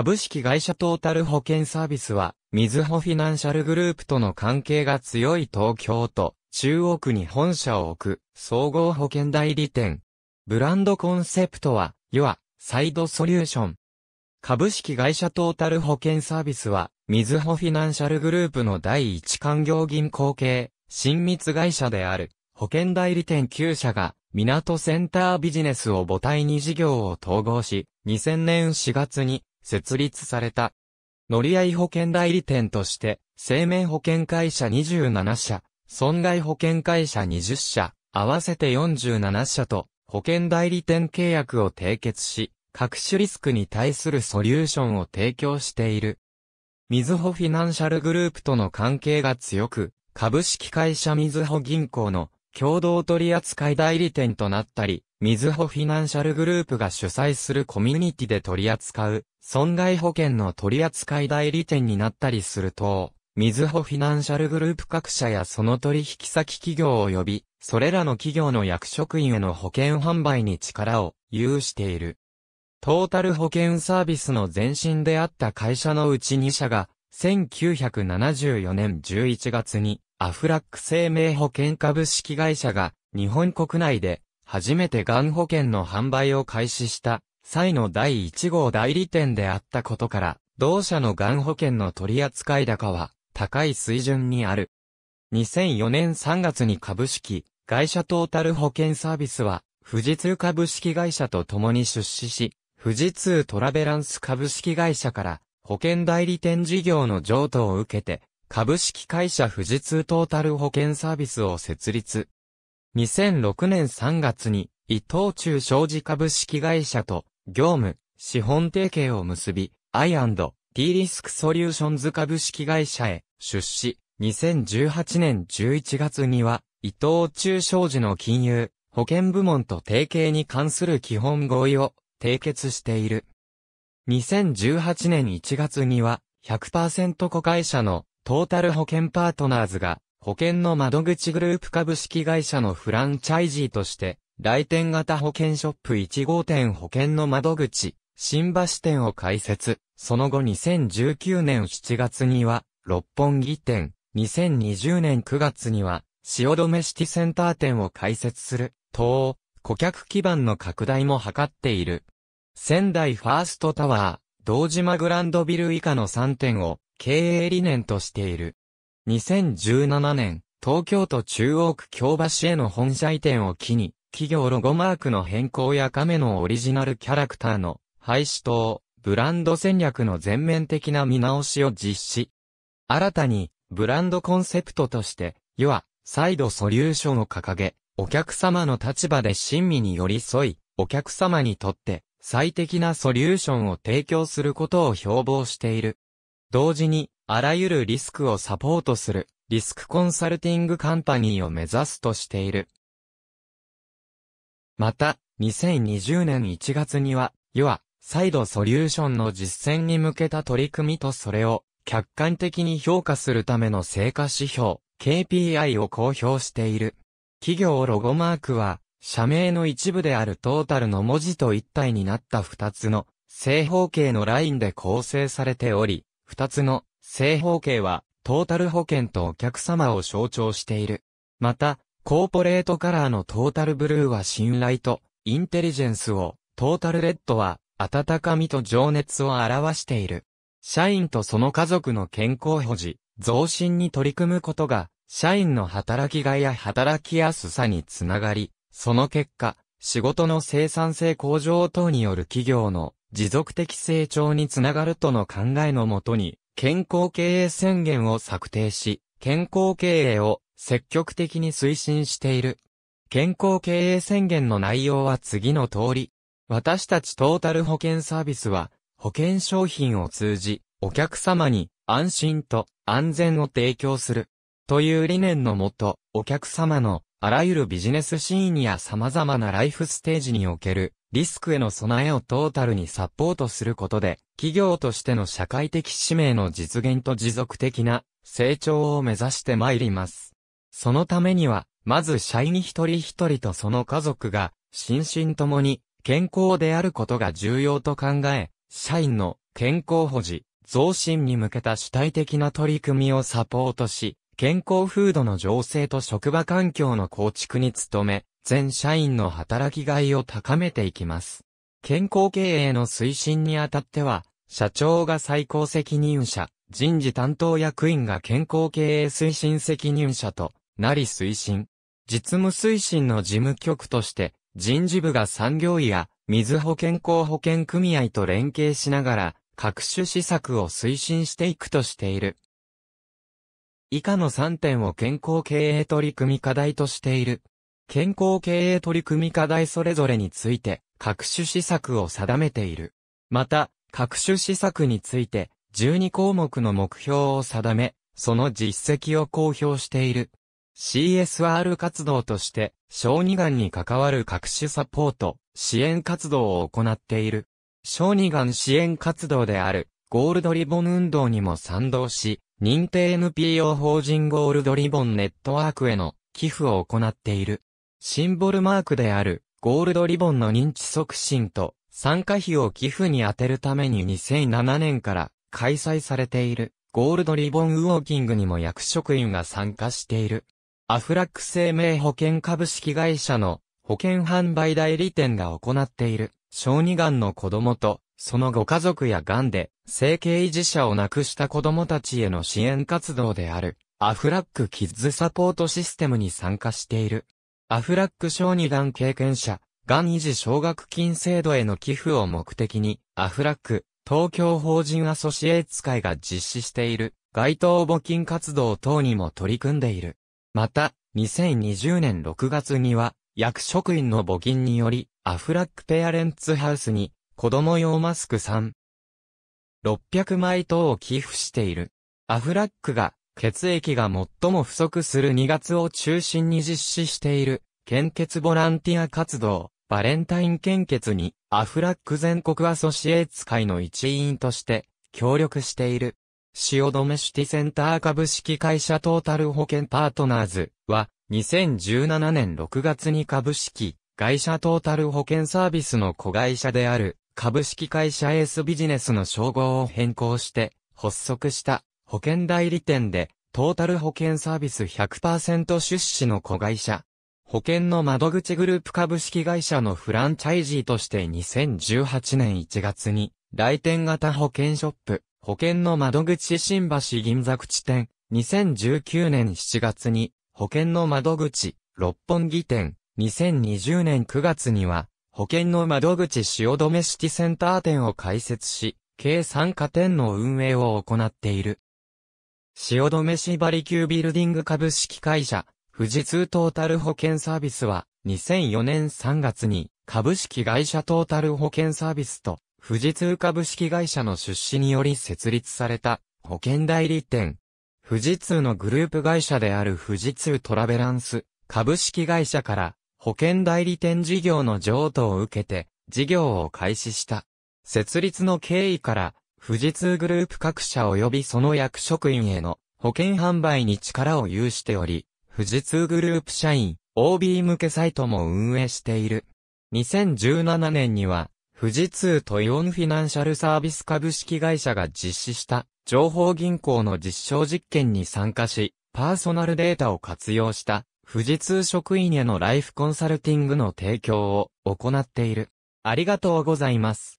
株式会社トータル保険サービスは、みずほフィナンシャルグループとの関係が強い東京と中央区に本社を置く、総合保険代理店。ブランドコンセプトは、いわ。サイドソリューション。株式会社トータル保険サービスは、みずほフィナンシャルグループの第一官業銀行系、親密会社である、保険代理店9社が、港センタービジネスを母体に事業を統合し、2000年4月に設立された。乗り合い保険代理店として、生命保険会社27社、損害保険会社20社、合わせて47社と、保険代理店契約を締結し、各種リスクに対するソリューションを提供している。みずほフィナンシャルグループとの関係が強く、株式会社みずほ銀行の共同取扱代理店となったり、水保フィナンシャルグループが主催するコミュニティで取り扱う、損害保険の取扱代理店になったりすると、水保フィナンシャルグループ各社やその取引先企業及び、それらの企業の役職員への保険販売に力を有している。トータル保険サービスの前身であった会社のうち2社が、1974年11月に、アフラック生命保険株式会社が、日本国内で、初めてがん保険の販売を開始した際の第1号代理店であったことから、同社のがん保険の取扱高は高い水準にある。2004年3月に株式会社トータル保険サービスは富士通株式会社と共に出資し、富士通トラベランス株式会社から保険代理店事業の譲渡を受けて、株式会社富士通トータル保険サービスを設立。2006年3月に、伊藤忠商事株式会社と、業務、資本提携を結び、I&T リスクソリューションズ株式会社へ出資。2018年11月には、伊藤忠商事の金融、保険部門と提携に関する基本合意を締結している。2018年1月には、100%子会社のトータル保険パートナーズが保険の窓口グループ株式会社のフランチャイジーとして、来店型保険ショップ1号店保険の窓口、新橋店を開設。その後2019年7月には、六本木店、2020年9月には、止留シティセンター店を開設する、等、顧客基盤の拡大も図っている。仙台ファーストタワー、道島グランドビル以下の3店を、経営理念としている。2017年、東京都中央区京橋への本社移転を機に、企業ロゴマークの変更や亀のオリジナルキャラクターの廃止等、ブランド戦略の全面的な見直しを実施。新たに、ブランドコンセプトとして、要は、再度ソリューションを掲げ、お客様の立場で親身に寄り添い、お客様にとって最適なソリューションを提供することを標榜している。同時に、あらゆるリスクをサポートする、リスクコンサルティングカンパニーを目指すとしている。また、2020年1月には、y は、サ再度ソリューションの実践に向けた取り組みとそれを客観的に評価するための成果指標、KPI を公表している。企業ロゴマークは、社名の一部であるトータルの文字と一体になった二つの正方形のラインで構成されており、二つの正方形は、トータル保険とお客様を象徴している。また、コーポレートカラーのトータルブルーは信頼と、インテリジェンスを、トータルレッドは、温かみと情熱を表している。社員とその家族の健康保持、増進に取り組むことが、社員の働きがいや働きやすさにつながり、その結果、仕事の生産性向上等による企業の持続的成長につながるとの考えのもとに、健康経営宣言を策定し、健康経営を積極的に推進している。健康経営宣言の内容は次の通り。私たちトータル保険サービスは、保険商品を通じ、お客様に安心と安全を提供する。という理念のもと、お客様のあらゆるビジネスシーンや様々なライフステージにおけるリスクへの備えをトータルにサポートすることで、企業としての社会的使命の実現と持続的な成長を目指して参ります。そのためには、まず社員一人一人とその家族が、心身ともに健康であることが重要と考え、社員の健康保持、増進に向けた主体的な取り組みをサポートし、健康風土の醸成と職場環境の構築に努め、全社員の働きがいを高めていきます。健康経営の推進にあたっては、社長が最高責任者、人事担当役員が健康経営推進責任者となり推進。実務推進の事務局として、人事部が産業医や、水保健康保険組合と連携しながら、各種施策を推進していくとしている。以下の3点を健康経営取り組み課題としている。健康経営取り組み課題それぞれについて、各種施策を定めている。また、各種施策について、12項目の目標を定め、その実績を公表している。CSR 活動として、小児がんに関わる各種サポート、支援活動を行っている。小児がん支援活動である、ゴールドリボン運動にも賛同し、認定 NPO 法人ゴールドリボンネットワークへの寄付を行っている。シンボルマークであるゴールドリボンの認知促進と参加費を寄付に充てるために2007年から開催されているゴールドリボンウォーキングにも役職員が参加している。アフラック生命保険株式会社の保険販売代理店が行っている小児がんの子供とそのご家族やがんで整形維持者を亡くした子供たちへの支援活動であるアフラックキッズサポートシステムに参加している。アフラック小児がん経験者、がん維持奨学金制度への寄付を目的に、アフラック、東京法人アソシエーツ会が実施している、街頭募金活動等にも取り組んでいる。また、2020年6月には、役職員の募金により、アフラックペアレンツハウスに、子供用マスク3、600枚等を寄付している。アフラックが血液が最も不足する2月を中心に実施している、献血ボランティア活動、バレンタイン献血に、アフラック全国アソシエーツ会の一員として、協力している。汐留シティセンター株式会社トータル保険パートナーズは、2017年6月に株式、会社トータル保険サービスの子会社である、株式会社エースビジネスの称号を変更して、発足した。保険代理店で、トータル保険サービス100%出資の子会社、保険の窓口グループ株式会社のフランチャイジーとして2018年1月に、来店型保険ショップ、保険の窓口新橋銀座口店、2019年7月に、保険の窓口、六本木店、2020年9月には、保険の窓口汐留シティセンター店を開設し、計3家店の運営を行っている。止めしバリキュービルディング株式会社、富士通トータル保険サービスは、2004年3月に、株式会社トータル保険サービスと、富士通株式会社の出資により設立された、保険代理店。富士通のグループ会社である富士通トラベランス、株式会社から、保険代理店事業の譲渡を受けて、事業を開始した。設立の経緯から、富士通グループ各社及びその役職員への保険販売に力を有しており、富士通グループ社員、OB 向けサイトも運営している。2017年には、富士通とイオンフィナンシャルサービス株式会社が実施した情報銀行の実証実験に参加し、パーソナルデータを活用した富士通職員へのライフコンサルティングの提供を行っている。ありがとうございます。